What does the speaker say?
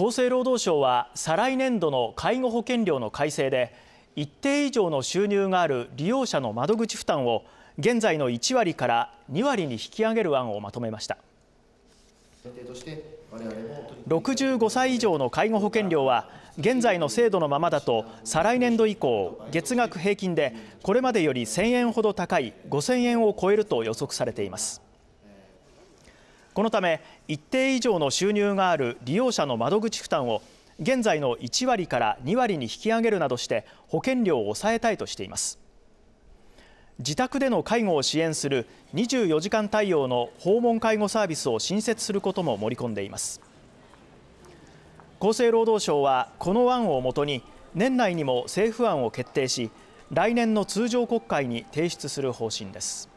厚生労働省は再来年度の介護保険料の改正で一定以上の収入がある利用者の窓口負担を現在の1割から2割に引き上げる案をまとめました65歳以上の介護保険料は現在の制度のままだと再来年度以降月額平均でこれまでより1000円ほど高い5000円を超えると予測されていますこのため一定以上の収入がある利用者の窓口負担を現在の1割から2割に引き上げるなどして保険料を抑えたいとしています自宅での介護を支援する24時間対応の訪問介護サービスを新設することも盛り込んでいます厚生労働省はこの案をもとに年内にも政府案を決定し来年の通常国会に提出する方針です